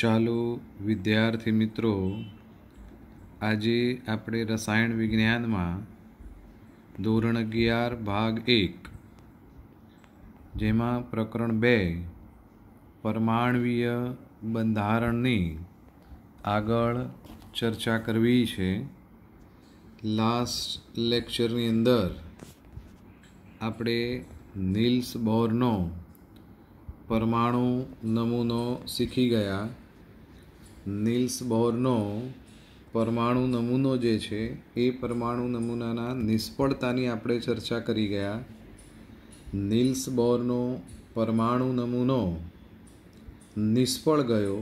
ચાલો વિદ્યાર્થી મિત્રો આજે આપણે રસાયણ વિજ્ઞાનમાં ધોરણ અગિયાર ભાગ એક જેમાં પ્રકરણ બે પરમાણવીય બંધારણની આગળ ચર્ચા કરવી છે લાસ્ટ લેક્ચરની અંદર આપણે નીલ્સ બોરનો પરમાણુ નમૂનો શીખી ગયા નિલ્સ બોરનો પરમાણુ નમૂનો જે છે એ પરમાણુ નમૂનાના નિષ્ફળતાની આપણે ચર્ચા કરી ગયા નિલ્સ બોરનો પરમાણુ નમૂનો નિષ્ફળ ગયો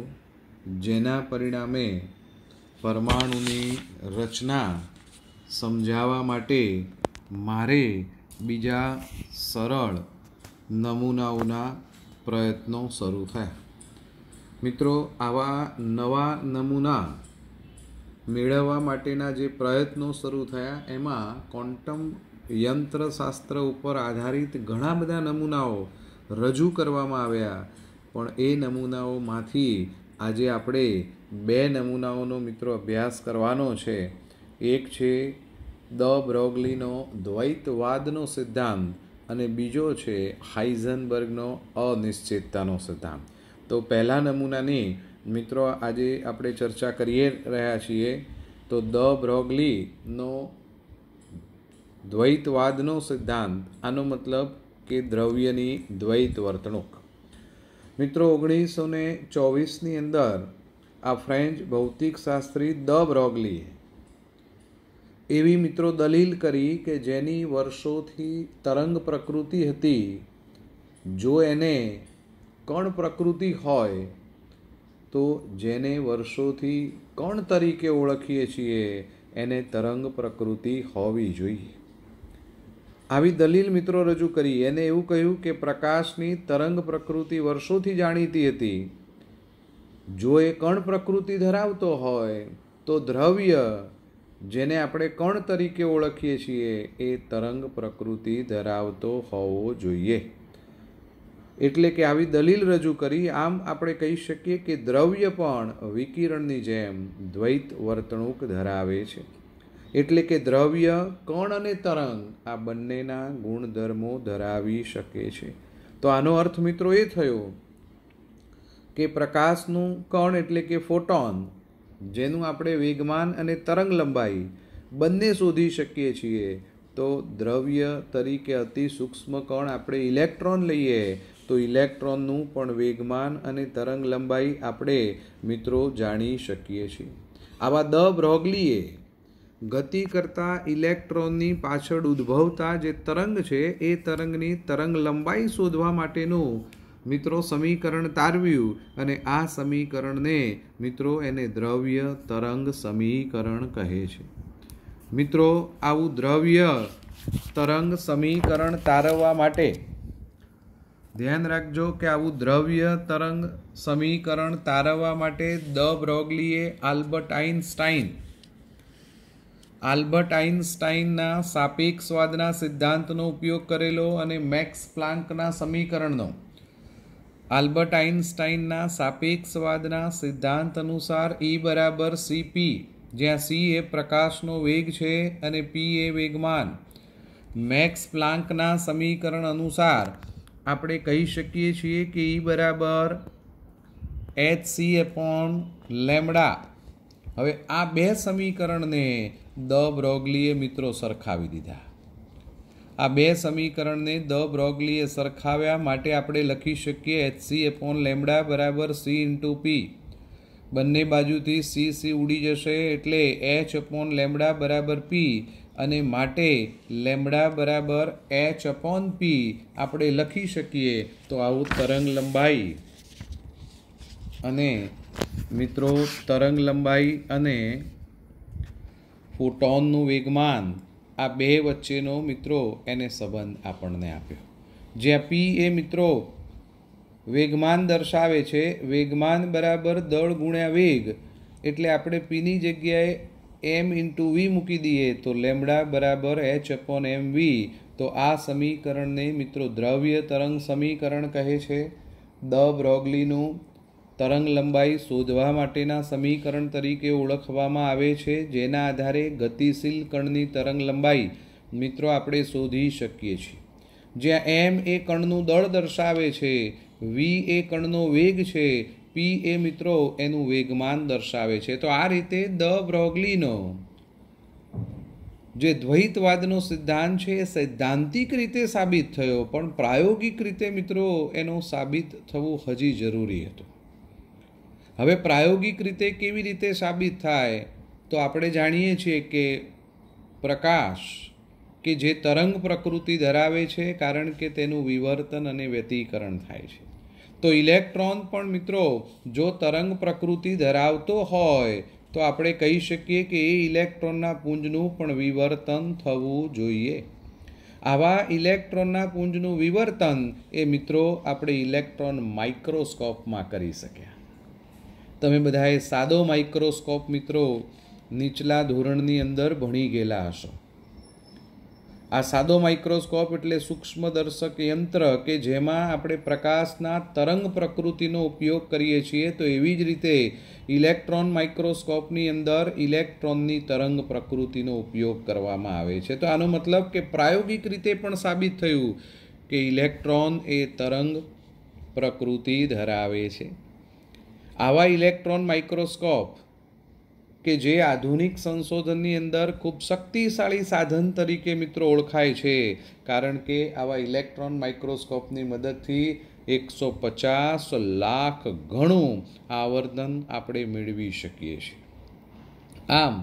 જેના પરિણામે પરમાણુની રચના સમજાવવા માટે મારે બીજા સરળ નમૂનાઓના પ્રયત્નો શરૂ થયા મિત્રો આવા નવા નમૂના મેળવવા માટેના જે પ્રયત્નો શરૂ થયા એમાં ક્વોન્ટમ યંત્રશાસ્ત્ર ઉપર આધારિત ઘણા બધા નમૂનાઓ રજૂ કરવામાં આવ્યા પણ એ નમૂનાઓમાંથી આજે આપણે બે નમૂનાઓનો મિત્રો અભ્યાસ કરવાનો છે એક છે દ બ્રોગલીનો દ્વૈતવાદનો સિદ્ધાંત અને બીજો છે હાઇઝનબર્ગનો અનિશ્ચિતતાનો સિદ્ધાંત તો પહેલા નમૂનાની મિત્રો આજે આપણે ચર્ચા કરીએ રહ્યા છીએ તો દ બ્રોગલીનો દ્વૈતવાદનો સિદ્ધાંત આનો મતલબ કે દ્રવ્યની દ્વૈત વર્તણૂક મિત્રો ઓગણીસો ને ચોવીસની અંદર આ ફ્રેન્ચ ભૌતિકશાસ્ત્રી દ બ્રોગલીએ એવી મિત્રો દલીલ કરી કે જેની વર્ષોથી તરંગ પ્રકૃતિ હતી જો એને કણ પ્રકૃતિ હોય તો જેને વર્ષોથી કણ તરીકે ઓળખીએ છીએ એને તરંગ પ્રકૃતિ હોવી જોઈએ આવી દલીલ મિત્રો રજૂ કરી એને એવું કહ્યું કે પ્રકાશની તરંગ પ્રકૃતિ વર્ષોથી જાણીતી હતી જો એ કણ પ્રકૃતિ ધરાવતો હોય તો દ્રવ્ય જેને આપણે કણ તરીકે ઓળખીએ છીએ એ તરંગ પ્રકૃતિ ધરાવતો હોવો જોઈએ એટલે કે આવી દલીલ રજૂ કરી આમ આપણે કહી શકીએ કે દ્રવ્ય પણ વિકિરણની જેમ દ્વૈત વર્તણૂક ધરાવે છે એટલે કે દ્રવ્ય કણ અને તરંગ આ બંનેના ગુણધર્મો ધરાવી શકે છે તો આનો અર્થ મિત્રો એ થયો કે પ્રકાશનું કણ એટલે કે ફોટોન જેનું આપણે વેગમાન અને તરંગ લંબાઈ બંને શોધી શકીએ છીએ તો દ્રવ્ય તરીકે અતિ સૂક્ષ્મ કણ આપણે ઇલેક્ટ્રોન લઈએ તો ઇલેક્ટ્રોનનું પણ વેગમાન અને તરંગ લંબાઈ આપણે મિત્રો જાણી શકીએ છીએ આવા દ બ્રોગલીએ ગતિ કરતાં ઇલેક્ટ્રોનની પાછળ ઉદ્ભવતા જે તરંગ છે એ તરંગની તરંગ લંબાઈ શોધવા માટેનું મિત્રો સમીકરણ તારવ્યું અને આ સમીકરણને મિત્રો એને દ્રવ્ય તરંગ સમીકરણ કહે છે મિત્રો આવું દ્રવ્ય તરંગ સમીકરણ તારવવા માટે ધ્યાન રાખજો કે આવું દ્રવ્ય તરંગ સમીકરણ તારવવા માટે દ બ્રોગલીએ આલ્બર્ટ આઇન્સ્ટાઇન આલ્બર્ટ આઇન્સ્ટાઇનના સાપેક્ષવાદના સિદ્ધાંતનો ઉપયોગ કરેલો અને મેક્સ પ્લાન્કના સમીકરણનો આલ્બર્ટ આઇન્સ્ટાઇનના સાપેક્ષવાદના સિદ્ધાંત અનુસાર ઈ e બરાબર સી પી જ્યાં સી એ પ્રકાશનો વેગ છે અને પી એ વેગમાન મેક્સ પ્લાન્કના સમીકરણ અનુસાર આપણે કહી શકીએ છીએ કે ઈ બરાબર એચ સી એપોન લેમડા હવે આ બે સમીકરણને દ બ્રોગલીએ મિત્રો સરખાવી દીધા આ બે સમીકરણને દ બ્રોગલીએ સરખાવ્યા માટે આપણે લખી શકીએ એચ સી એપોન લેમડા બરાબર સી ઇન્ટુ પી બંને બાજુથી સી સી ઉડી જશે એટલે એચ અપોન લેમડા બરાબર પી અને માટે લેમડા બરાબર એચ અપોન પી આપણે લખી શકીએ તો આવું તરંગ લંબાઈ અને મિત્રો તરંગ લંબાઈ અને ફોટોનનું વેગમાન આ બે વચ્ચેનો મિત્રો એને સંબંધ આપણને આપ્યો જ્યાં પી એ મિત્રો વેગમાન દર્શાવે છે વેગમાન બરાબર દળ ગુણ્યા વેગ એટલે આપણે પીની જગ્યાએ એમ ઇન્ટુ વી મૂકી દઈએ તો લેમડા બરાબર એચ અપોન એમ વી તો આ સમીકરણને મિત્રો દ્રવ્ય તરંગ સમીકરણ કહે છે દ બ્રોગલીનું તરંગ લંબાઈ શોધવા માટેના સમીકરણ તરીકે ઓળખવામાં આવે છે જેના આધારે ગતિશીલ કણની તરંગ લંબાઈ મિત્રો આપણે શોધી શકીએ છીએ જ્યાં એમ એ કણનું દળ દર્શાવે છે વી એ કણનો વેગ છે પી એ મિત્રો એનું વેગમાન દર્શાવે છે તો આ રીતે દ બ્રોગલીનો જે દ્વૈતવાદનો સિદ્ધાંત છે એ સૈદ્ધાંતિક રીતે સાબિત થયો પણ પ્રાયોગિક રીતે મિત્રો એનું સાબિત થવું હજી જરૂરી હતું હવે પ્રાયોગિક રીતે કેવી રીતે સાબિત થાય તો આપણે જાણીએ છીએ કે પ્રકાશ કે જે તરંગ પ્રકૃતિ ધરાવે છે કારણ કે તેનું વિવર્તન અને વ્યતિકરણ થાય છે તો ઇલેક્ટ્રોન પણ મિત્રો જો તરંગ પ્રકૃતિ ધરાવતો હોય તો આપણે કહી શકીએ કે એ ઇલેક્ટ્રોનના પુંજનું પણ વિવર્તન થવું જોઈએ આવા ઇલેક્ટ્રોનના પુંજનું વિવર્તન એ મિત્રો આપણે ઇલેક્ટ્રોન માઇક્રોસ્કોપમાં કરી શક્યા તમે બધાએ સાદો માઇક્રોસ્કોપ મિત્રો નીચલા ધોરણની અંદર ભણી ગયેલા હશો આ સાદો માઇક્રોસ્કોપ એટલે સૂક્ષ્મદર્શક યંત્ર કે જેમાં આપણે પ્રકાશના તરંગ પ્રકૃતિનો ઉપયોગ કરીએ છીએ તો એવી જ રીતે ઇલેક્ટ્રોન માઇક્રોસ્કોપની અંદર ઇલેક્ટ્રોનની તરંગ પ્રકૃતિનો ઉપયોગ કરવામાં આવે છે તો આનો મતલબ કે પ્રાયોગિક રીતે પણ સાબિત થયું કે ઇલેક્ટ્રોન એ તરંગ પ્રકૃતિ ધરાવે છે આવા ઇલેક્ટ્રોન માઇક્રોસ્કોપ કે જે આધુનિક સંશોધનની અંદર ખૂબ શક્તિશાળી સાધન તરીકે મિત્રો ઓળખાય છે કારણ કે આવા ઇલેક્ટ્રોન માઇક્રોસ્કોપની મદદથી એકસો પચાસ લાખ ગણું આવર્ધન આપણે મેળવી શકીએ છીએ આમ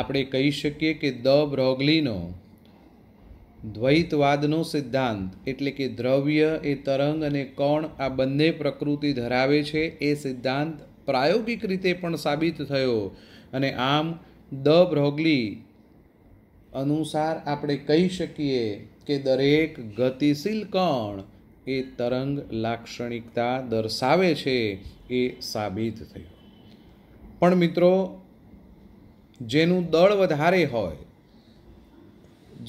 આપણે કહી શકીએ કે દ બ્રોગલીનો દ્વૈતવાદનો સિદ્ધાંત એટલે કે દ્રવ્ય એ તરંગ અને કોણ આ બંને પ્રકૃતિ ધરાવે છે એ સિદ્ધાંત પ્રાયોગિક રીતે પણ સાબિત થયો અને આમ દ બ્રોગલી અનુસાર આપણે કહી શકીએ કે દરેક ગતિશીલ કણ એ તરંગ લાક્ષણિકતા દર્શાવે છે એ સાબિત થયું પણ મિત્રો જેનું દળ વધારે હોય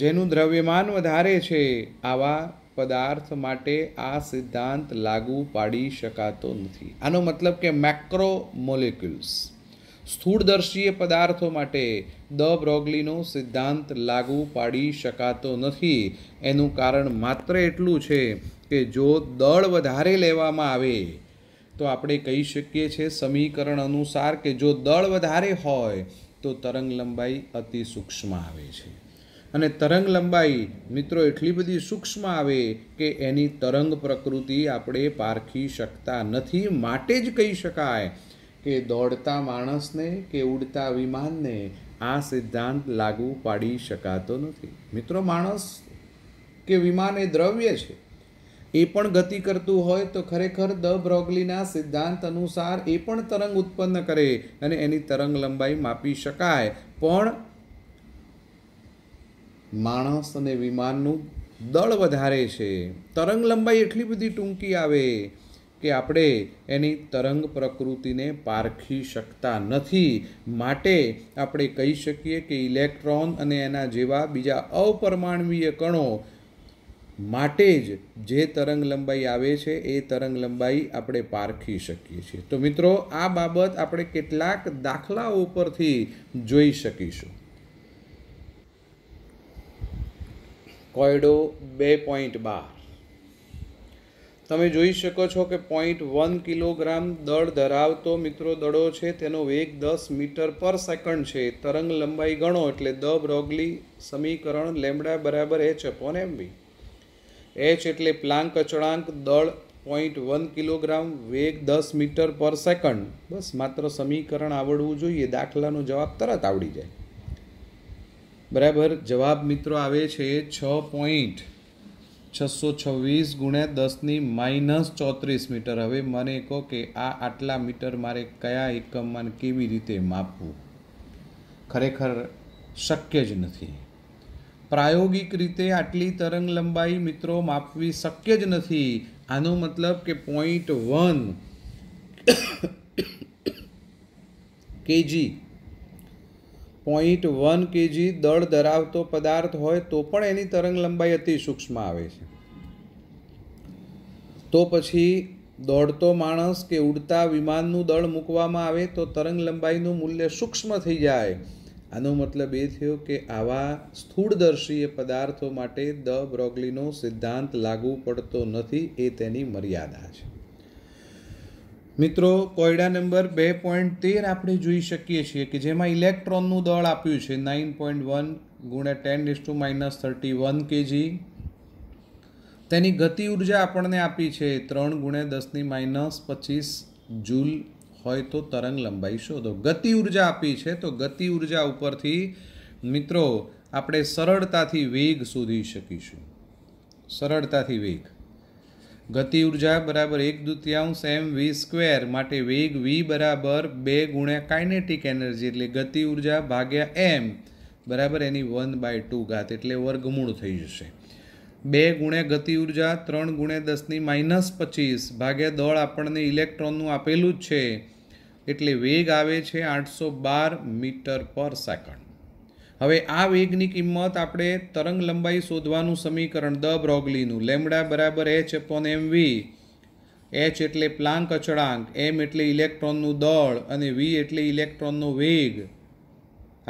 જેનું દ્રવ્યમાન વધારે છે આવા પદાર્થ માટે આ સિદ્ધાંત લાગુ પાડી શકાતો નથી આનો મતલબ કે મેક્રો મોલેક્યુલ્સ સ્થૂળદર્શીય પદાર્થો માટે દ બ્રોગલીનો સિદ્ધાંત લાગુ પાડી શકાતો નથી એનું કારણ માત્ર એટલું છે કે જો દળ વધારે લેવામાં આવે તો આપણે કહી શકીએ છીએ સમીકરણ અનુસાર કે જો દળ વધારે હોય તો તરંગ લંબાઈ અતિ સૂક્ષ્મ આવે છે અને તરંગ લંબાઈ મિત્રો એટલી બધી સૂક્ષ્મ આવે કે એની તરંગ પ્રકૃતિ આપણે પારખી શકતા નથી માટે જ કહી શકાય કે દોડતા માણસને કે ઉડતા વિમાનને આ સિદ્ધાંત લાગુ પાડી શકાતો નથી મિત્રો માણસ કે વિમાન એ દ્રવ્ય છે એ પણ ગતિ કરતું હોય તો ખરેખર દ બ્રોગલીના સિદ્ધાંત અનુસાર એ પણ તરંગ ઉત્પન્ન કરે અને એની તરંગ લંબાઈ માપી શકાય પણ માણસ અને વિમાનનું દળ વધારે છે તરંગ લંબાઈ એટલી બધી ટૂંકી આવે કે આપણે એની તરંગ પ્રકૃતિને પારખી શકતા નથી માટે આપણે કહી શકીએ કે ઇલેક્ટ્રોન અને એના જેવા બીજા અપરમાણવીય કણો માટે જ જે તરંગ લંબાઈ આવે છે એ તરંગ લંબાઈ આપણે પારખી શકીએ છીએ તો મિત્રો આ બાબત આપણે કેટલાક દાખલાઓ ઉપરથી જોઈ શકીશું કોયડો બે પોઈન્ટ બાર તમે જોઈ શકો છો કે પોઈન્ટ વન કિલોગ્રામ દળ ધરાવતો મિત્રો દડો છે તેનો વેગ દસ મીટર પર સેકન્ડ છે તરંગ લંબાઈ ગણો એટલે દ બ્રોગલી સમીકરણ લેમડા બરાબર એચ અપોન બી એચ એટલે પ્લાંક અચળાંક દળ પોઈન્ટ વન કિલોગ્રામ વેગ દસ મીટર પર સેકન્ડ બસ માત્ર સમીકરણ આવડવું જોઈએ દાખલાનો જવાબ તરત આવડી જાય બરાબર જવાબ મિત્રો આવે છે છ પોઈન્ટ છસો છવ્વીસ ગુણ્યા દસની માઇનસ ચોત્રીસ મીટર હવે મને કહો કે આ આટલા મીટર મારે કયા એકમમાં કેવી રીતે માપવું ખરેખર શક્ય જ નથી પ્રાયોગિક રીતે આટલી તરંગ લંબાઈ મિત્રો માપવી શક્ય જ નથી આનો મતલબ કે point one KG point one KG દળ ધરાવતો પદાર્થ હોય તો પણ એની તરંગ લંબાઈ અતિ સૂક્ષ્મ આવે છે તો પછી દોડતો માણસ કે ઉડતા વિમાનનું દળ મૂકવામાં આવે તો તરંગ લંબાઈનું મૂલ્ય સૂક્ષ્મ થઈ જાય આનો મતલબ એ થયો કે આવા સ્થૂળદર્શીય પદાર્થો માટે દ બ્રોગલીનો સિદ્ધાંત લાગુ પડતો નથી એ તેની મર્યાદા છે મિત્રો કોયડા નંબર બે પોઈન્ટ તેર આપણે જોઈ શકીએ છીએ કે જેમાં ઇલેક્ટ્રોનનું દળ આપ્યું છે નાઇન પોઈન્ટ વન ગુણે ten is to minus thirty one KG તેની ગતિ ઉર્જા આપણને આપી છે ત્રણ ગુણે દસની માઇનસ પચીસ જૂલ હોય તો તરંગ લંબાઈ શોધો ગતિ ઉર્જા આપી છે તો ગતિ ઉર્જા ઉપરથી મિત્રો આપણે સરળતાથી વેગ શોધી શકીશું સરળતાથી વેગ ગતિ ઉર્જા બરાબર એક દુત્યાંશ એમ વી સ્ક્વેર માટે વેગ વી બરાબર બે ગુણ્યા કાઇનેટિક એનર્જી એટલે ગતિ ઉર્જા ભાગ્યા એમ બરાબર એની વન બાય ટુ ઘાત એટલે વર્ગમૂળ થઈ જશે બે ગુણ્યા ગતિ ઉર્જા ત્રણ ગુણ્યા દસની માઇનસ પચીસ ભાગ્યા દળ આપણને ઇલેક્ટ્રોનનું આપેલું જ છે એટલે વેગ આવે છે આઠસો બાર મીટર પર સેકન્ડ હવે આ વેગની કિંમત આપણે તરંગ લંબાઈ શોધવાનું સમીકરણ દ બ્રોગલીનું લેમડા બરાબર H upon M V H એટલે પ્લાંક અચળાંક એમ એટલે ઇલેક્ટ્રોનનું દળ અને વી એટલે ઇલેક્ટ્રોનનો વેગ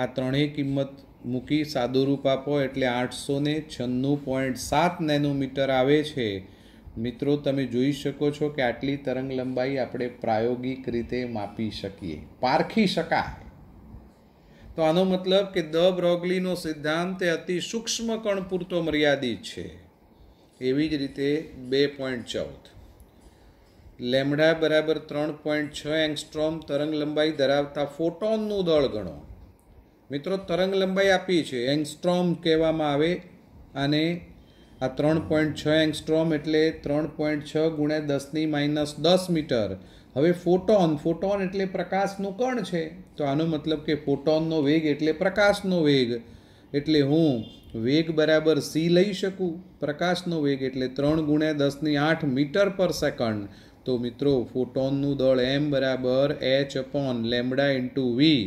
આ ત્રણેય કિંમત મૂકી સાદુરૂપ આપો એટલે આઠસો ને છન્નું પોઈન્ટ સાત નેનોમીટર આવે છે મિત્રો તમે જોઈ શકો છો કે આટલી તરંગ લંબાઈ આપણે પ્રાયોગિક રીતે માપી શકીએ પારખી શકાય તો આનો મતલબ કે દ બ્રોગલીનો સિદ્ધાંત એ અતિ સૂક્ષ્મ કણ પૂરતો મર્યાદિત છે એવી જ રીતે બે પોઈન્ટ ચૌદ લેમડા બરાબર ત્રણ પોઈન્ટ છ એંગસ્ટ્રોમ તરંગ લંબાઈ ધરાવતા ફોટોનનું દળ ગણો મિત્રો તરંગ લંબાઈ આપી છે એંગસ્ટ્રોમ કહેવામાં આવે અને આ ત્રણ પોઈન્ટ છ એંગસ્ટ્રોમ એટલે ત્રણ પોઈન્ટ છ ગુણ્યા દસની માઇનસ દસ મીટર હવે ફોટોન ફોટોન એટલે પ્રકાશનું કણ છે તો આનો મતલબ કે ફોટોનનો વેગ એટલે પ્રકાશનો વેગ એટલે હું વેગ બરાબર સી લઈ શકું પ્રકાશનો વેગ એટલે ત્રણ ગુણ્યા દસની આઠ મીટર પર સેકન્ડ તો મિત્રો ફોટોનનું દળ એમ બરાબર H upon lambda into V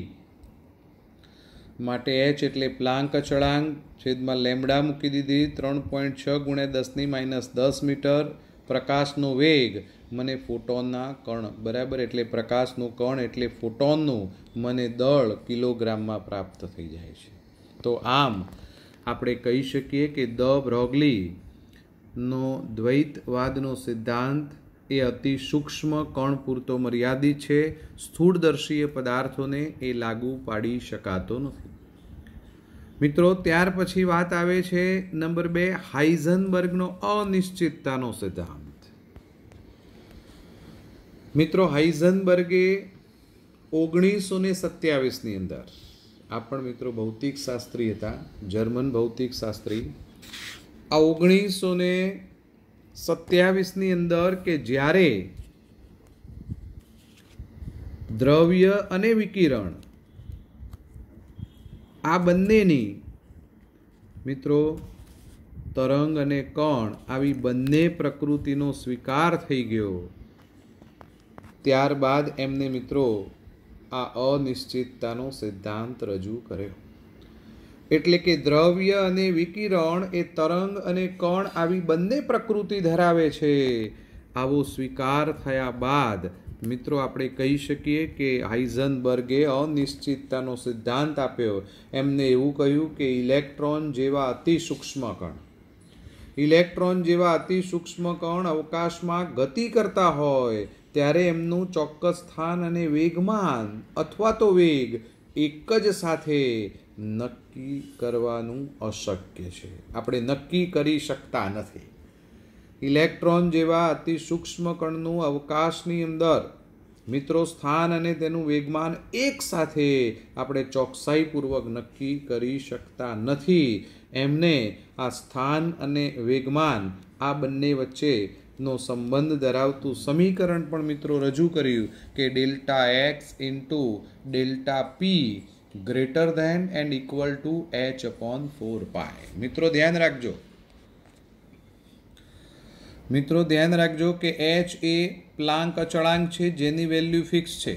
માટે એચ એટલે પ્લાંક અચળાંક છેદમાં લેમડા મૂકી દીધી ત્રણ પોઈન્ટ છ ગુણ્યા દસની માઇનસ દસ મીટર પ્રકાશનો વેગ મને ફોટોનના કણ બરાબર એટલે પ્રકાશનું કણ એટલે ફોટોનનું મને દળ કિલોગ્રામમાં પ્રાપ્ત થઈ જાય છે તો આમ આપણે કહી શકીએ કે દ બ્રોગલીનો દ્વૈતવાદનો સિદ્ધાંત એ અતિ સૂક્ષ્મ કણ પૂરતો મર્યાદિત છે સ્થૂળદર્શીય પદાર્થોને એ લાગુ પાડી શકાતો નથી મિત્રો ત્યાર પછી વાત આવે છે નંબર બે હાઇઝનબર્ગનો અનિશ્ચિતતાનો સિદ્ધાંત મિત્રો હાઇઝનબર્ગે ઓગણીસો ને સત્યાવીસની અંદર આ પણ મિત્રો ભૌતિક શાસ્ત્રી હતા જર્મન ભૌતિક શાસ્ત્રી આ ઓગણીસો ને સત્યાવીસની અંદર કે જ્યારે દ્રવ્ય અને વિકિરણ આ બંનેની મિત્રો તરંગ અને કણ આવી બંને પ્રકૃતિનો સ્વીકાર થઈ ગયો ત્યારબાદ એમને મિત્રો આ અનિશ્ચિતતાનો સિદ્ધાંત રજૂ કર્યો એટલે કે દ્રવ્ય અને વિકિરણ એ તરંગ અને કણ આવી બંને પ્રકૃતિ ધરાવે છે આવો સ્વીકાર થયા બાદ મિત્રો આપણે કહી શકીએ કે હાઇઝનબર્ગે અનિશ્ચિતતાનો સિદ્ધાંત આપ્યો એમને એવું કહ્યું કે ઇલેક્ટ્રોન જેવા અતિ સૂક્ષ્મ કણ ઇલેક્ટ્રોન જેવા અતિ સૂક્ષ્મ કણ અવકાશમાં ગતિ કરતા હોય ત્યારે એમનું ચોક્કસ સ્થાન અને વેગમાન અથવા તો વેગ એક જ સાથે નક્કી કરવાનું અશક્ય છે આપણે નક્કી કરી શકતા નથી ઇલેક્ટ્રોન જેવા અતિ સૂક્ષ્મ કણનું અવકાશની અંદર મિત્રો સ્થાન અને તેનું વેગમાન એક સાથે આપણે ચોકસાઈપૂર્વક નક્કી કરી શકતા નથી એમને આ સ્થાન અને વેગમાન આ બંને વચ્ચે નો સંબંધ ધરાવતું સમીકરણ પણ મિત્રો રજૂ કર્યું કે delta x into delta P greater than and equal to H upon four pi મિત્રો ધ્યાન રાખજો મિત્રો ધ્યાન રાખજો કે એચ એ પ્લાંક અચળાંક છે જેની વેલ્યુ ફિક્સ છે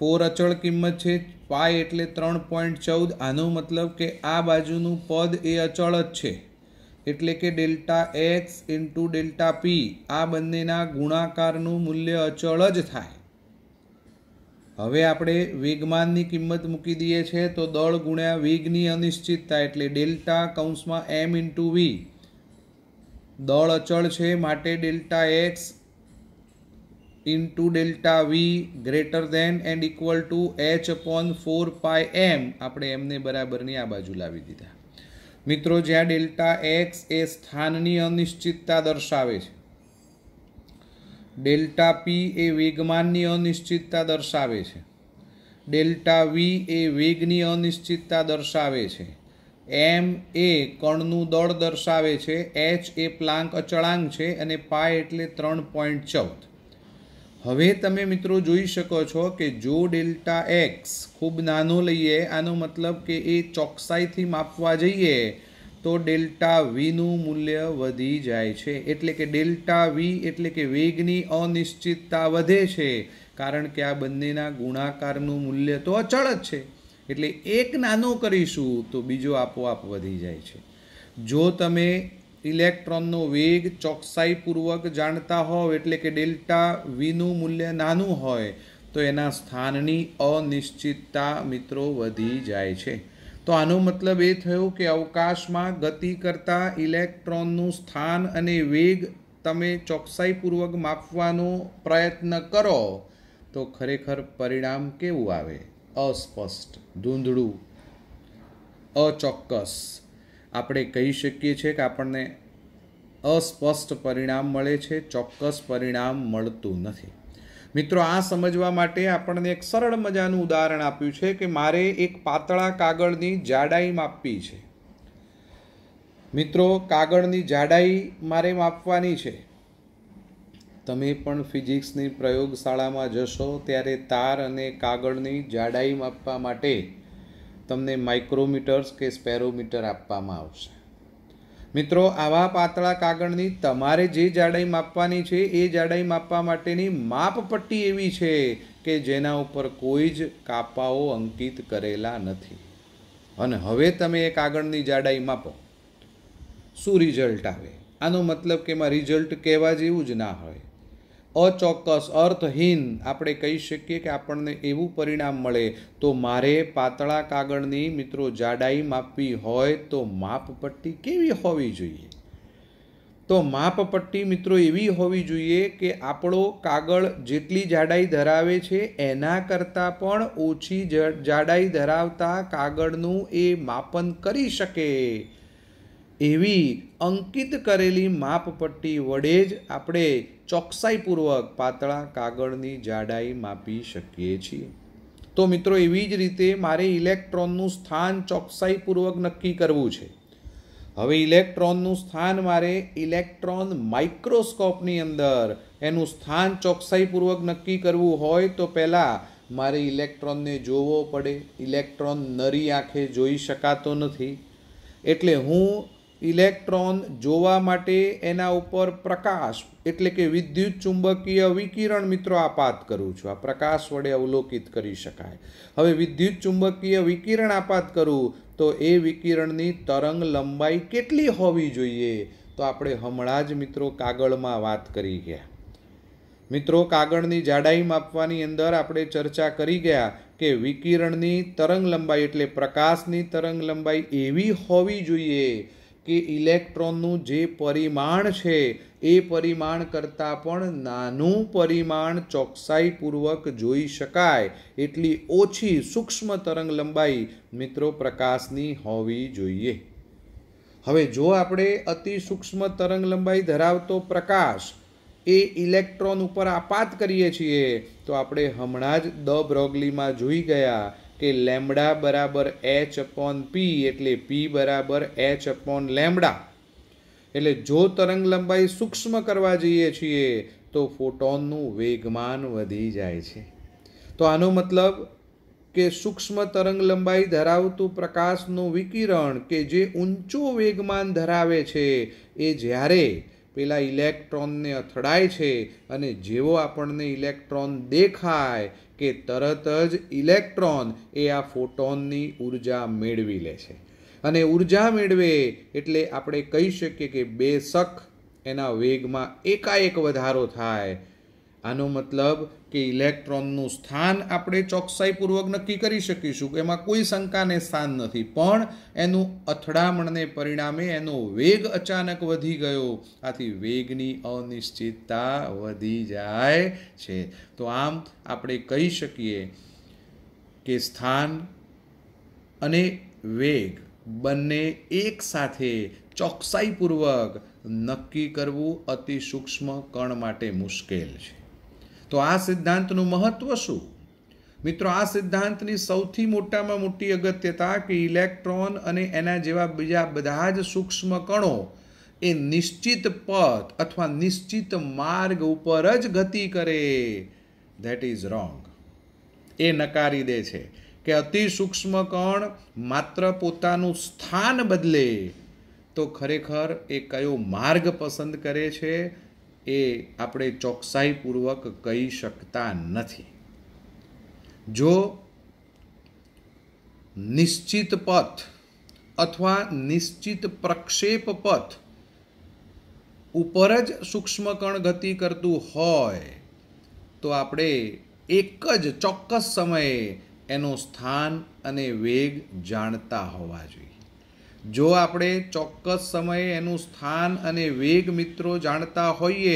ફોર અચળ કિંમત છે પાય એટલે ત્રણ પોઈન્ટ ચૌદ આનો મતલબ કે આ બાજુનું પદ એ અચળ જ છે એટલે કે delta x into delta P આ બંનેના ગુણાકારનું મૂલ્ય અચળ જ થાય હવે આપણે વેગમાનની કિંમત મૂકી દઈએ છે તો દળ ગુણ્યા વેગની અનિશ્ચિતતા એટલે ડેલ્ટા કૌંસમાં એમ ઇન્ટુ વી દળ અચળ છે માટે delta x into delta V greater than and equal to H upon four pi M આપણે એમને બરાબરની આ બાજુ લાવી દીધા મિત્રો જ્યાં ડેલ્ટા એક્સ એ સ્થાનની અનિશ્ચિતતા દર્શાવે છે ડેલ્ટા પી એ વેગમાનની અનિશ્ચિતતા દર્શાવે છે ડેલ્ટા વી એ વેગની અનિશ્ચિતતા દર્શાવે છે એમ એ કણનું દળ દર્શાવે છે એચ એ પ્લાંક અચળાંક છે અને પાય એટલે ત્રણ પોઈન્ટ ચૌદ હવે તમે મિત્રો જોઈ શકો છો કે જો ડેલ્ટા એક્સ ખૂબ નાનો લઈએ આનો મતલબ કે એ ચોકસાઈથી માપવા જઈએ તો ડેલ્ટા વીનું મૂલ્ય વધી જાય છે એટલે કે ડેલ્ટા વી એટલે કે વેગની અનિશ્ચિતતા વધે છે કારણ કે આ બંનેના ગુણાકારનું મૂલ્ય તો અચળ જ છે એટલે એક નાનો કરીશું તો બીજો આપોઆપ વધી જાય છે જો તમે ઇલેક્ટ્રોનનો વેગ ચોકસાઈપૂર્વક જાણતા હોવ એટલે કે ડેલ્ટા વીનું મૂલ્ય નાનું હોય તો એના સ્થાનની અનિશ્ચિતતા મિત્રો વધી જાય છે તો આનો મતલબ એ થયો કે અવકાશમાં ગતિ કરતાં ઇલેક્ટ્રોનનું સ્થાન અને વેગ તમે ચોકસાઈપૂર્વક માપવાનો પ્રયત્ન કરો તો ખરેખર પરિણામ કેવું આવે અસ્પષ્ટ ધૂંધળું અચોક્કસ આપણે કહી શકીએ છીએ કે આપણને અસ્પષ્ટ પરિણામ મળે છે ચોક્કસ પરિણામ મળતું નથી મિત્રો આ સમજવા માટે આપણને એક સરળ મજાનું ઉદાહરણ આપ્યું છે કે મારે એક પાતળા કાગળની જાડાઈ માપવી છે મિત્રો કાગળની જાડાઈ મારે માપવાની છે તમે પણ ફિઝિક્સની પ્રયોગશાળામાં જશો ત્યારે તાર અને કાગળની જાડાઈ માપવા માટે તમને માઇક્રોમીટર્સ કે સ્પેરોમીટર આપવામાં આવશે મિત્રો આવા પાતળા કાગળની તમારે જે જાડાઈ માપવાની છે એ જાડાઈ માપવા માટેની માપપટ્ટી એવી છે કે જેના ઉપર કોઈ જ કાપાઓ અંકિત કરેલા નથી અને હવે તમે એ કાગળની જાડાઈ માપો શું રિઝલ્ટ આવે આનો મતલબ કે એમાં રિઝલ્ટ કહેવા જેવું જ ના હોય અચોક્કસ અર્થહીન આપણે કહી શકીએ કે આપણને એવું પરિણામ મળે તો મારે પાતળા કાગળની મિત્રો જાડાઈ માપવી હોય તો માપપટ્ટી કેવી હોવી જોઈએ તો માપપટ્ટી મિત્રો એવી હોવી જોઈએ કે આપણો કાગળ જેટલી જાડાઈ ધરાવે છે એના કરતાં પણ ઓછી જાડાઈ ધરાવતા કાગળનું એ માપન કરી શકે એવી અંકિત કરેલી માપપટ્ટી વડે જ આપણે ચોકસાઈપૂર્વક પાતળા કાગળની જાડાઈ માપી શકીએ છીએ તો મિત્રો એવી જ રીતે મારે ઇલેક્ટ્રોનનું સ્થાન ચોકસાઈપૂર્વક નક્કી કરવું છે હવે ઇલેક્ટ્રોનનું સ્થાન મારે ઇલેક્ટ્રોન માઇક્રોસ્કોપની અંદર એનું સ્થાન ચોકસાઈપૂર્વક નક્કી કરવું હોય તો પહેલાં મારે ઇલેક્ટ્રોનને જોવો પડે ઇલેક્ટ્રોન નરી આંખે જોઈ શકાતો નથી એટલે હું ઇલેક્ટ્રોન જોવા માટે એના ઉપર પ્રકાશ એટલે કે વિદ્યુત ચુંબકીય વિકિરણ મિત્રો આપાત કરું છું આ પ્રકાશ વડે અવલોકિત કરી શકાય હવે વિદ્યુત ચુંબકીય વિકિરણ આપાત કરું તો એ વિકિરણની તરંગ લંબાઈ કેટલી હોવી જોઈએ તો આપણે હમણાં જ મિત્રો કાગળમાં વાત કરી ગયા મિત્રો કાગળની જાડાઈ માપવાની અંદર આપણે ચર્ચા કરી ગયા કે વિકિરણની તરંગ લંબાઈ એટલે પ્રકાશની તરંગ લંબાઈ એવી હોવી જોઈએ કે ઇલેક્ટ્રોનનું જે પરિમાણ છે એ પરિમાણ કરતાં પણ નાનું પરિમાણ ચોકસાઈપૂર્વક જોઈ શકાય એટલી ઓછી સૂક્ષ્મ તરંગ લંબાઈ મિત્રો પ્રકાશની હોવી જોઈએ હવે જો આપણે અતિ સૂક્ષ્મ તરંગ લંબાઈ ધરાવતો પ્રકાશ એ ઇલેક્ટ્રોન ઉપર આપાત કરીએ છીએ તો આપણે હમણાં જ દ બ્રોગલીમાં જોઈ ગયા કે લેમડા બરાબર એચ અપોન પી એટલે પી બરાબર એચ અપોન લેમડા એટલે જો તરંગ લંબાઈ સૂક્ષ્મ કરવા જઈએ છીએ તો ફોટોનનું વેગમાન વધી જાય છે તો આનો મતલબ કે સૂક્ષ્મ તરંગ લંબાઈ ધરાવતું પ્રકાશનું વિકિરણ કે જે ઊંચો વેગમાન ધરાવે છે એ જ્યારે પેલા ઇલેક્ટ્રોનને અથડાય છે અને જેવો આપણને ઇલેક્ટ્રોન દેખાય કે તરત જ ઇલેક્ટ્રોન એ આ ફોટોનની ઉર્જા મેળવી લે છે અને ઉર્જા મેળવે એટલે આપણે કહી શકીએ કે બે શક એના વેગમાં એકાએક વધારો થાય આનો મતલબ કે ઇલેક્ટ્રોનનું સ્થાન આપણે ચોકસાઈપૂર્વક નક્કી કરી શકીશું એમાં કોઈ શંકાને સ્થાન નથી પણ એનું અથડામણને પરિણામે એનો વેગ અચાનક વધી ગયો આથી વેગની અનિશ્ચિતતા વધી જાય છે તો આમ આપણે કહી શકીએ કે સ્થાન અને વેગ બંને એકસાથે ચોકસાઈપૂર્વક નક્કી કરવું અતિ સૂક્ષ્મ કણ માટે મુશ્કેલ છે તો આ સિદ્ધાંતનું મહત્વ શું મિત્રો આ સિદ્ધાંતની સૌથી મોટામાં મોટી અગત્યતા કે ઇલેક્ટ્રોન અને એના જેવા બીજા બધા જ સૂક્ષ્મ કણો એ નિશ્ચિત પથ અથવા નિશ્ચિત માર્ગ ઉપર જ ગતિ કરે ધેટ ઇઝ રોંગ એ નકારી દે છે કે અતિ સૂક્ષ્મ કણ માત્ર પોતાનું સ્થાન બદલે તો ખરેખર એ કયો માર્ગ પસંદ કરે છે એ આપણે ચોકસાઈપૂર્વક કહી શકતા નથી જો નિશ્ચિત પથ અથવા નિશ્ચિત પ્રક્ષેપ પથ ઉપર જ સૂક્ષ્મકણ ગતિ કરતું હોય તો આપણે એક જ ચોક્કસ સમયે એનું સ્થાન અને વેગ જાણતા હોવા જોઈએ જો આપણે ચોક્કસ સમયે એનું સ્થાન અને વેગ મિત્રો જાણતા હોઈએ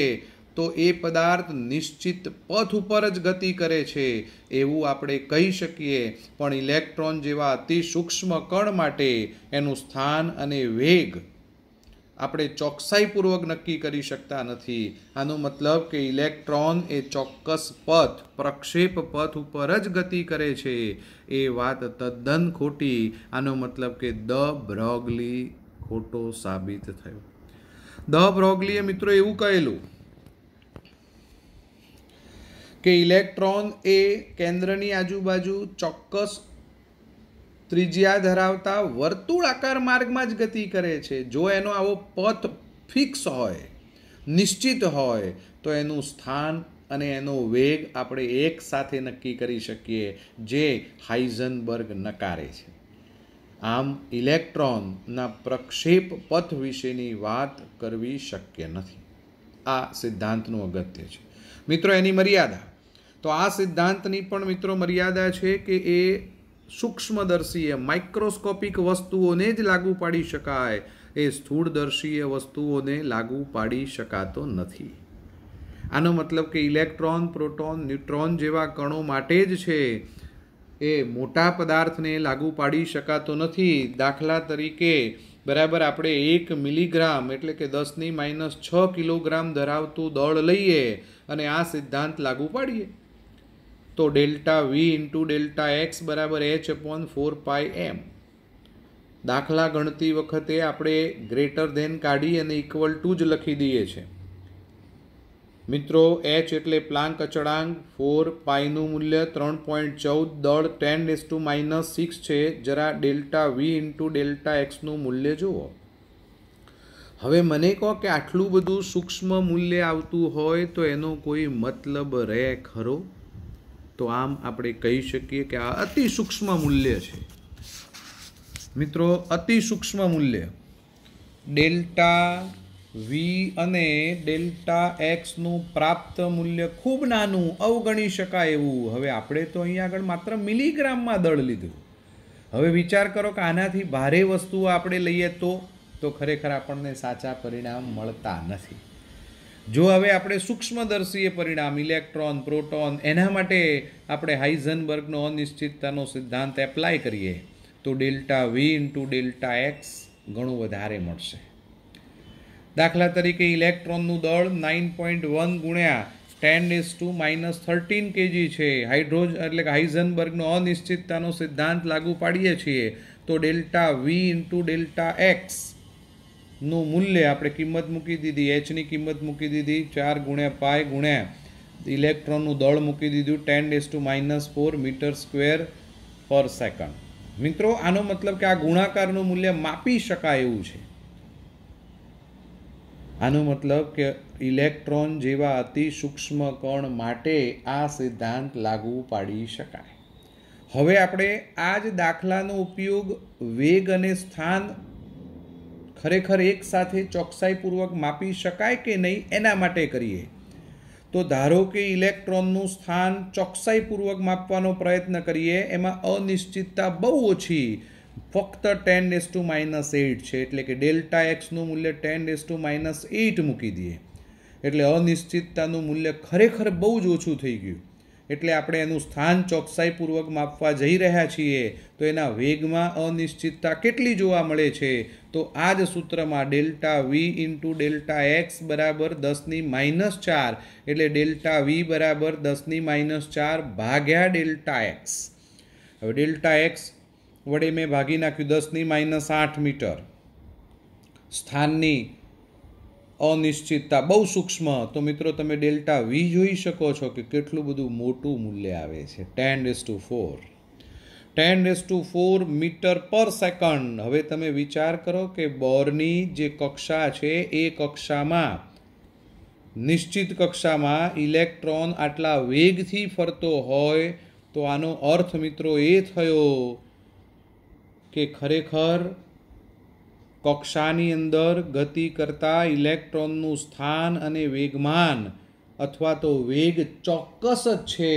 તો એ પદાર્થ નિશ્ચિત પથ ઉપર જ ગતિ કરે છે એવું આપણે કહી શકીએ પણ ઇલેક્ટ્રોન જેવા અતિ સૂક્ષ્મ કણ માટે એનું સ્થાન અને વેગ આપણે ચોકસાઈપૂર્વક નક્કી કરી શકતા નથી આનો મતલબ કે ઇલેક્ટ્રોન એ ચોક્કસ પથ પ્રક્ષેપ પથ ઉપર જ ગતિ કરે છે એ વાત તદ્દન ખોટી આનો મતલબ કે દ બ્રોગલી ખોટો સાબિત થયો દ બ્રોગલીએ મિત્રો એવું કહેલું કે ઇલેક્ટ્રોન એ કેન્દ્રની આજુબાજુ ચોક્કસ ત્રિજ્યા ધરાવતા વર્તુળાકાર માર્ગમાં જ ગતિ કરે છે જો એનો આવો પથ ફિક્સ હોય નિશ્ચિત હોય તો એનું સ્થાન અને એનો વેગ આપણે એક સાથે નક્કી કરી શકીએ જે હાઇઝનબર્ગ નકારે છે આમ ઇલેક્ટ્રોનના પ્રક્ષેપ પથ વિશેની વાત કરવી શક્ય નથી આ સિદ્ધાંતનું અગત્ય છે મિત્રો એની મર્યાદા તો આ સિદ્ધાંતની પણ મિત્રો મર્યાદા છે કે એ સૂક્ષ્મદર્શીય માઇક્રોસ્કોપિક વસ્તુઓને જ લાગુ પાડી શકાય એ સ્થૂળદર્શીય વસ્તુઓને લાગુ પાડી શકાતો નથી આનો મતલબ કે ઇલેક્ટ્રોન પ્રોટોન ન્યુટ્રોન જેવા કણો માટે જ છે એ મોટા પદાર્થને લાગુ પાડી શકાતો નથી દાખલા તરીકે બરાબર આપણે એક મિલીગ્રામ એટલે કે દસની માઇનસ છ કિલોગ્રામ ધરાવતું દળ લઈએ અને આ સિદ્ધાંત લાગુ પાડીએ તો delta V into delta x બરાબર H upon four pi M દાખલા ગણતી વખતે આપણે ગ્રેટર ધેન કાઢી અને ઇક્વલ ટુ જ લખી દઈએ છીએ મિત્રો એચ એટલે પ્લાંક અચળાંક ફોર પાયનું મૂલ્ય ત્રણ પોઈન્ટ ચૌદ દળ ten raise to minus six છે જરા ડેલ્ટા વી ઇન્ટુ ડેલ્ટા એક્સનું મૂલ્ય જુઓ હવે મને કહો કે આટલું બધું સૂક્ષ્મ મૂલ્ય આવતું હોય તો એનો કોઈ મતલબ રહે ખરો તો આમ આપણે કહી શકીએ કે આ અતિ સૂક્ષ્મ મૂલ્ય છે મિત્રો અતિ સૂક્ષ્મ મૂલ્ય ડેલ્ટા વી અને ડેલ્ટા એક્સનું પ્રાપ્ત મૂલ્ય ખૂબ નાનું અવગણી શકાય એવું હવે આપણે તો અહીંયા આગળ માત્ર મિલીગ્રામમાં દળ લીધું હવે વિચાર કરો કે આનાથી ભારે વસ્તુઓ આપણે લઈએ તો તો ખરેખર આપણને સાચા પરિણામ મળતા નથી જો હવે આપણે સૂક્ષ્મદર્શીએ પરિણામ ઇલેક્ટ્રોન પ્રોટોન એના માટે આપણે હાઇઝનબર્ગનો અનિશ્ચિતતાનો સિદ્ધાંત એપ્લાય કરીએ તો delta V into delta X ઘણું વધારે મળશે દાખલા તરીકે ઇલેક્ટ્રોનનું દળ નાઇન પોઈન્ટ વન ગુણ્યા ten is to minus thirteen KG છે હાઇડ્રોજ એટલે કે હાઇઝનબર્ગનો અનિશ્ચિતતાનો સિદ્ધાંત લાગુ પાડીએ છીએ તો delta V into delta X નું મૂલ્ય આપણે કિંમત મૂકી દીધી એચની કિંમત મૂકી દીધી ચાર ગુણ્યા પાય ગુણ્યા ઇલેક્ટ્રોનનું દળ મૂકી દીધું ten raise to minus four metre square per second મિત્રો આનો મતલબ કે આ ગુણાકારનું મૂલ્ય માપી શકાય એવું છે આનો મતલબ કે ઇલેક્ટ્રોન જેવા અતિ સૂક્ષ્મ કણ માટે આ સિદ્ધાંત લાગુ પાડી શકાય હવે આપણે આ જ દાખલાનો ઉપયોગ વેગ અને સ્થાન ખરેખર એકસાથે ચોકસાઈપૂર્વક માપી શકાય કે નહીં એના માટે કરીએ તો ધારો કે ઇલેક્ટ્રોનનું સ્થાન ચોકસાઈપૂર્વક માપવાનો પ્રયત્ન કરીએ એમાં અનિશ્ચિતતા બહુ ઓછી ફક્ત ten raise to minus eight છે એટલે કે ડેલ્ટા એક્સનું મૂલ્ય ten raise to minus eight મૂકી દઈએ એટલે અનિશ્ચિતતાનું મૂલ્ય ખરેખર બહુ જ ઓછું થઈ ગયું એટલે આપણે એનું સ્થાન ચોકસાઈપૂર્વક માપવા જઈ રહ્યા છીએ તો એના વેગમાં અનિશ્ચિતતા કેટલી જોવા મળે છે તો આ જ સૂત્રમાં delta V into delta x બરાબર દસની માઇનસ ચાર એટલે ડેલ્ટા વી બરાબર દસની માઇનસ ચાર ભાગ્યા ડેલ્ટા એક્સ હવે ડેલ્ટા એક્સ વડે મેં ભાગી નાખ્યું દસની માઇનસ આઠ મીટર સ્થાનની અનિશ્ચિતતા બહુ સૂક્ષ્મ તો મિત્રો તમે ડેલ્ટા વી જોઈ શકો છો કે કેટલું બધું મોટું મૂલ્ય આવે છે ten raise to four ten raise to four metre પર સેકન્ડ હવે તમે વિચાર કરો કે બોરની જે કક્ષા છે એ કક્ષામાં નિશ્ચિત કક્ષામાં ઇલેક્ટ્રોન આટલા વેગથી ફરતો હોય તો આનો અર્થ મિત્રો એ થયો કે ખરેખર કક્ષાની અંદર ગતિ કરતા ઇલેક્ટ્રોનનું સ્થાન અને વેગમાન અથવા તો વેગ ચોક્કસ જ છે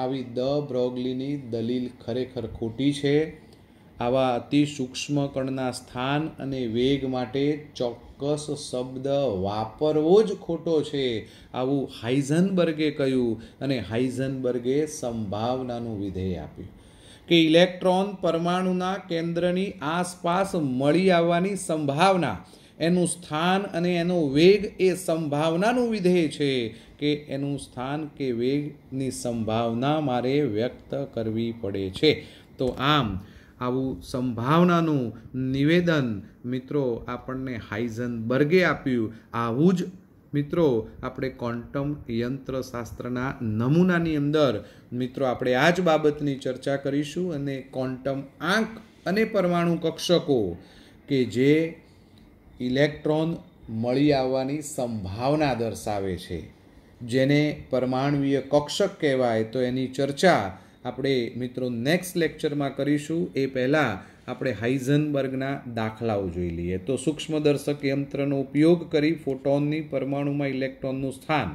આવી દ બ્રોગલીની દલીલ ખરેખર ખોટી છે આવા અતિ સૂક્ષ્મ કણના સ્થાન અને વેગ માટે ચોક્કસ શબ્દ વાપરવો જ ખોટો છે આવું હાઇઝનબર્ગે કહ્યું અને હાઇઝનબર્ગે સંભાવનાનું વિધેય આપ્યું કે ઇલેક્ટ્રોન પરમાણુના કેન્દ્રની આસપાસ મળી આવવાની સંભાવના એનું સ્થાન અને એનો વેગ એ સંભાવનાનું વિધેય છે કે એનું સ્થાન કે વેગની સંભાવના મારે વ્યક્ત કરવી પડે છે તો આમ આવું સંભાવનાનું નિવેદન મિત્રો આપણને હાઇઝન બર્ગે આપ્યું આવું જ મિત્રો આપણે ક્વોન્ટમ યંત્રશાસ્ત્રના નમૂનાની અંદર મિત્રો આપણે આ જ બાબતની ચર્ચા કરીશું અને ક્વોન્ટમ આંક અને પરમાણુ કક્ષકો કે જે ઇલેક્ટ્રોન મળી આવવાની સંભાવના દર્શાવે છે જેને પરમાણવીય કક્ષક કહેવાય તો એની ચર્ચા આપણે મિત્રો નેક્સ્ટ લેક્ચરમાં કરીશું એ પહેલાં આપણે હાઇઝનબર્ગના દાખલાઓ જોઈ લઈએ તો સૂક્ષ્મદર્શક યંત્રનો ઉપયોગ કરી ફોટોનની પરમાણુમાં ઇલેક્ટ્રોનનું સ્થાન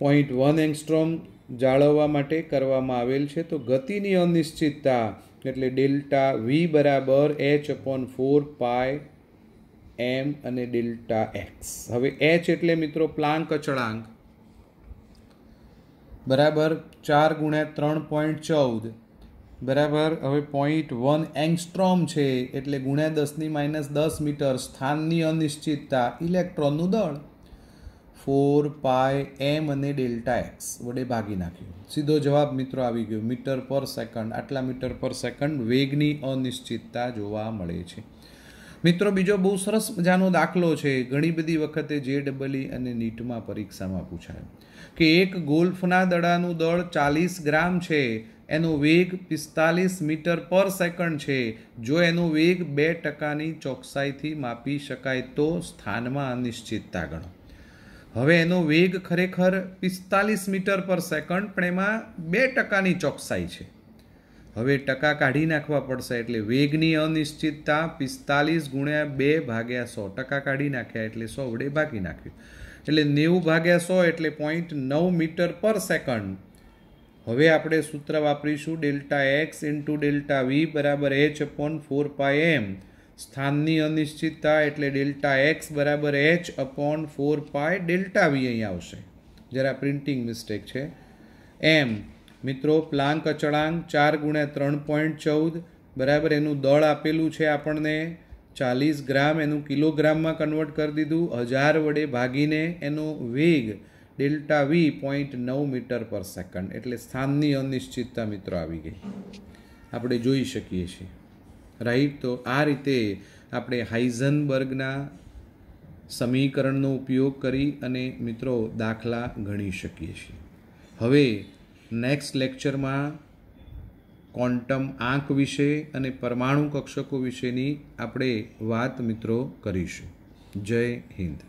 પોઈન્ટ વન એંગસ્ટ્રોમ જાળવવા માટે કરવામાં આવેલ છે તો ગતિની અનિશ્ચિતતા એટલે ડેલ્ટા વી બરાબર H upon four pi m અને ડેલ્ટા એક્સ હવે એચ એટલે મિત્રો પ્લાંક અચળાંક બરાબર ચાર ગુણ્યા ત્રણ પોઈન્ટ ચૌદ બરાબર હવે પોઈન્ટ વન એંગસ્ટ્રોમ છે એટલે ગુણ્યા દસની માઇનસ દસ મીટર સ્થાનની અનિશ્ચિતતા ઇલેક્ટ્રોનનું દળ ફોર પાય એમ અને ડેલ્ટા એક્સ વડે ભાગી નાખ્યું સીધો જવાબ મિત્રો આવી ગયો મીટર પર સેકન્ડ આટલા મીટર પર સેકન્ડ વેગની અનિશ્ચિતતા જોવા મળે છે મિત્રો બીજો બહુ સરસ મજાનો દાખલો છે ઘણી બધી વખતે જે ડબલઈ e અને નીટમાં પરીક્ષામાં પૂછાય કે એક ગોલ્ફના દડાનું દળ ચાલીસ ગ્રામ છે એનો વેગ પિસ્તાલીસ મીટર પર સેકન્ડ છે જો એનો વેગ બે ટકાની ચોકસાઈથી માપી શકાય તો સ્થાનમાં અનિશ્ચિતતા ગણો હવે એનો વેગ ખરેખર પિસ્તાલીસ મીટર પર સેકન્ડ પણ એમાં બે ટકાની ચોકસાઈ છે હવે ટકા કાઢી નાખવા પડશે એટલે વેગની અનિશ્ચિતતા પિસ્તાલીસ ગુણ્યા બે ભાગ્યા સો ટકા કાઢી નાખ્યા એટલે સો વડે બાકી નાખ્યું એટલે નેવું ભાગ્યા સો એટલે પોઈન્ટ નવ મીટર પર સેકન્ડ હવે આપણે સૂત્ર વાપરીશું delta x into delta v બરાબર H upon four pi m સ્થાનની અનિશ્ચિતતા એટલે ડેલ્ટા એક્સ બરાબર H upon four pi delta v અહીં આવશે જરા પ્રિન્ટિંગ મિસ્ટેક છે એમ મિત્રો પ્લાંક અચળાંક ચાર ગુણ્યા ત્રણ પોઈન્ટ ચૌદ બરાબર એનું દળ આપેલું છે આપણને ચાલીસ ગ્રામ એનું કિલોગ્રામમાં કન્વર્ટ કરી દીધું હજાર વડે ભાગીને એનો વેગ ડેલ્ટા વી પોઈન્ટ નવ મીટર પર સેકન્ડ એટલે સ્થાનની અનિશ્ચિતતા મિત્રો આવી ગઈ આપણે જોઈ શકીએ છીએ રાઈટ તો આ રીતે આપણે હાઇઝનબર્ગના સમીકરણનો ઉપયોગ કરી અને મિત્રો દાખલા ગણી શકીએ છીએ હવે નેક્સ્ટ લેક્ચરમાં ક્વોન્ટમ આંક વિશે અને પરમાણુ કક્ષકો વિશેની આપણે વાત મિત્રો કરીશું જય હિન્દ